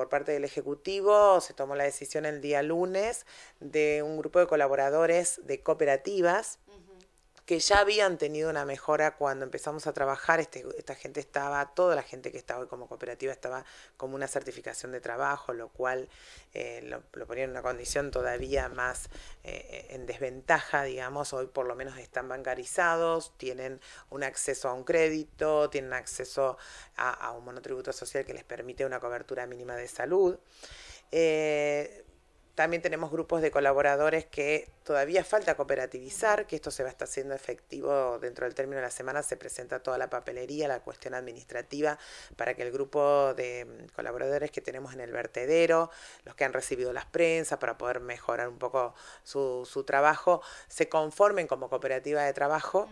por parte del Ejecutivo se tomó la decisión el día lunes de un grupo de colaboradores de cooperativas que ya habían tenido una mejora cuando empezamos a trabajar. Este, esta gente estaba, toda la gente que estaba hoy como cooperativa estaba como una certificación de trabajo, lo cual eh, lo, ponía en una condición todavía más eh, eh, en desventaja, digamos. Hoy por lo menos están bancarizados, tienen un acceso a un crédito, tienen acceso a, un monotributo social que les permite una cobertura mínima de salud. También tenemos grupos de colaboradores que todavía falta cooperativizar, que esto se va a estar haciendo efectivo dentro del término de la semana. Se presenta toda la papelería, la cuestión administrativa, para que el grupo de mm, colaboradores que tenemos en el vertedero, los que han recibido las prensas, para poder mejorar un poco su, su trabajo, se conformen como cooperativa de trabajo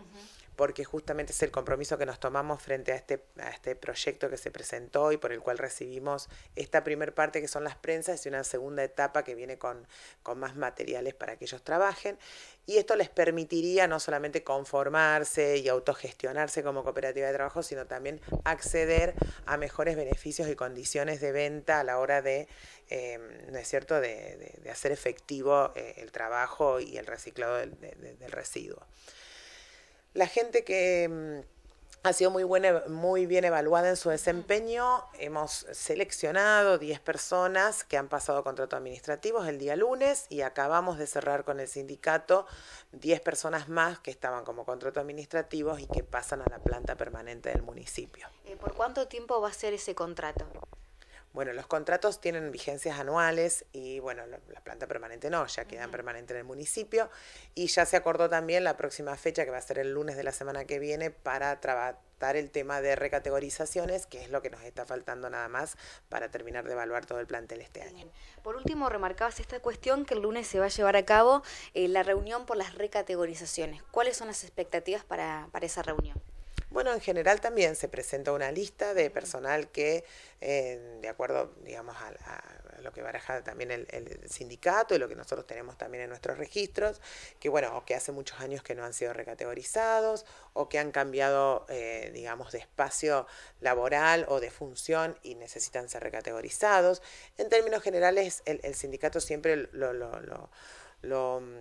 porque justamente es el compromiso que nos tomamos frente este, a este, proyecto que se presentó y por el cual recibimos esta primer parte que son las prensas y una segunda etapa que viene con, más materiales para que ellos trabajen. Y esto les permitiría no solamente conformarse y autogestionarse como cooperativa de trabajo, sino también acceder a mejores beneficios y condiciones de venta a la hora de, em, ¿no es cierto?, de, hacer efectivo eh, el trabajo y el reciclado del residuo. La gente que mm, ha sido muy, buena, muy bien evaluada en su desempeño. Hemos seleccionado 10 personas que han pasado contrato administrativos el día lunes y acabamos de cerrar con el sindicato 10 personas más que estaban como contrato administrativos y que pasan a la planta permanente del municipio. Eh, ¿Por cuánto tiempo va a ser ese contrato? Bueno, los contratos tienen vigencias anuales y bueno, la planta permanente no, ya quedan permanentes en el municipio y ya se acordó también la próxima fecha que va a ser el lunes de la semana que viene para tratar el tema de recategorizaciones, que es lo que nos está faltando nada más para terminar de evaluar todo el plantel este año. Por último, remarcabas esta cuestión que el lunes se va a llevar a cabo eh, la reunión por las recategorizaciones. ¿Cuáles son las expectativas para esa reunión? Bueno, en general también se presenta una lista de personal que, eh, de acuerdo, digamos, a, lo que baraja también el, sindicato y lo que nosotros tenemos también en nuestros registros, que bueno, o que hace muchos años que no han sido recategorizados, o que han cambiado, eh, digamos, de espacio laboral o de función y necesitan ser recategorizados. En términos generales, el, sindicato siempre lo, lo lo mm,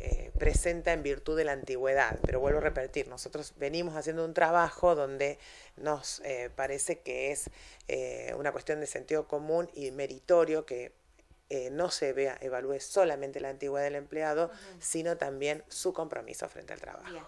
eh, presenta en virtud de la antigüedad. Pero vuelvo a repetir, nosotros venimos haciendo un trabajo donde nos eh, parece que es eh, una cuestión de sentido común y meritorio que no se vea, evalúe solamente la antigüedad del empleado, sino también su compromiso frente al trabajo.